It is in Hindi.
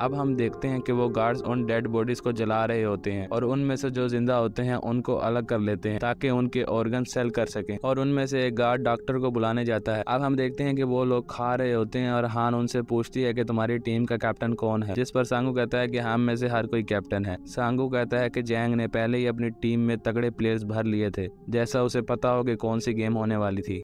अब हम देखते हैं कि वो गार्ड्स उन डेड बॉडीज को जला रहे होते हैं और उनमें से जो जिंदा होते हैं उनको अलग कर लेते हैं ताकि उनके ऑर्गन सेल कर सकें और उनमें से एक गार्ड डॉक्टर को बुलाने जाता है अब हम देखते हैं कि वो लोग खा रहे होते हैं और हान उनसे पूछती है कि तुम्हारी टीम का कैप्टन कौन है जिस पर सांगू कहता है कि हम में से हर कोई कैप्टन है सांगू कहता है कि जैंग ने पहले ही अपनी टीम में तगड़े प्लेयर्स भर लिए थे जैसा उसे पता हो कि कौन सी गेम होने वाली थी